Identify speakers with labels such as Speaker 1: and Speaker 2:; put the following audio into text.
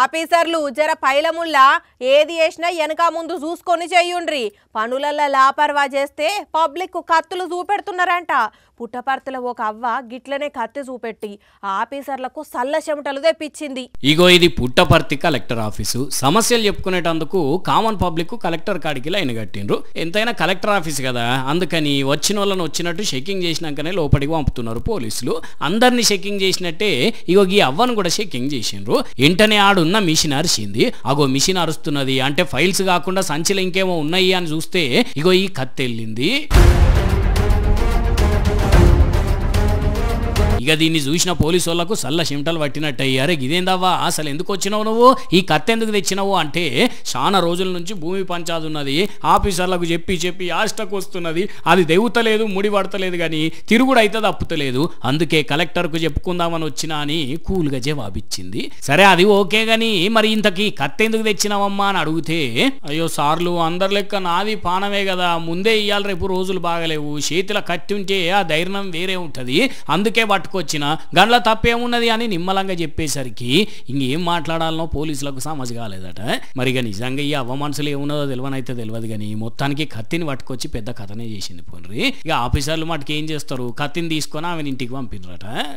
Speaker 1: ఆఫీసర్లు జర పైలముల్లా ఏది చేసినా వెనక ముందు చూసుకొని చెయ్యుండ్రి పనులల్లా లాపర్వా చేస్తే పబ్లిక్ కత్తులు చూపెడుతున్నారంట పుట్టపర్తిలో ఒక అవ్వ గిట్లనే కత్తి చూపెట్టి ఆఫీసర్లకు సల్ల చెమటలు తెప్పించింది
Speaker 2: ఇగో ఇది పుట్టపర్తి కలెక్టర్ ఆఫీసు సమస్యలు చెప్పుకునేటందుకు కామన్ పబ్లిక్ కలెక్టర్ కాడికి లైన్ కట్టిండ్రు ఎంతైనా కలెక్టర్ ఆఫీస్ కదా అందుకని వచ్చిన వాళ్ళని వచ్చినట్టు చెకింగ్ చేసినాకనే లోపలికి పంపుతున్నారు పోలీసులు అందరినీ చెకింగ్ చేసినట్టే ఇగో ఈ అవ్వను కూడా చెకింగ్ చేసిండ్రు ఇంటనే ఉన్న మిషన్ అరిచింది అగో మిషన్ అరుస్తున్నది అంటే ఫైల్స్ కాకుండా సంచిలో ఇంకేమో ఉన్నాయి అని చూస్తే ఇగో ఈ కత్తి వెళ్ళింది ఇక దీన్ని చూసిన పోలీసు వాళ్ళకు సల్ల చిమటలు పట్టినట్టయ్యారే ఇదేందవ్వా అసలు ఎందుకు వచ్చినావు నువ్వు ఈ కత్త ఎందుకు తెచ్చినావు అంటే చాలా రోజుల నుంచి భూమి పంచాదున్నది ఉన్నది ఆఫీసర్లకు చెప్పి చెప్పి ఆస్టకు వస్తున్నది అది దెవుతలేదు ముడి పడతలేదు కానీ తిరుగుడు అయితే తప్పుతలేదు అందుకే కలెక్టర్కు చెప్పుకుందామని వచ్చినా అని కూల్గా జవాబిచ్చింది సరే అది ఓకే గాని మరి ఇంతకీ కత్త ఎందుకు తెచ్చినావమ్మా అని అడిగితే అయ్యో సార్లు అందరి లెక్క నాది పానమే కదా ముందే ఇయ్యాలి రేపు రోజులు బాగలేవు చేతిలో కట్టి ఉంటే ఆ ధైర్యం వేరే ఉంటుంది అందుకే పట్టుకు పట్టుకొచ్చిన గండ్ల తప్పేమున్నది అని నిమ్మలంగా చెప్పేసరికి ఇంకేం మాట్లాడాలనో పోలీసులకు సమజ్ కాలేదట మరిగా నిజంగా ఈ అవ్వ మనసులు ఏమున్నదో తెలియనైతే తెలియదు కానీ మొత్తానికి కత్తిని పట్టుకొచ్చి పెద్ద కథనే చేసింది పోన్రీ ఇక ఆఫీసర్లు మాటకి ఏం చేస్తారు కత్తిని తీసుకొని ఆమెను ఇంటికి పంపినరట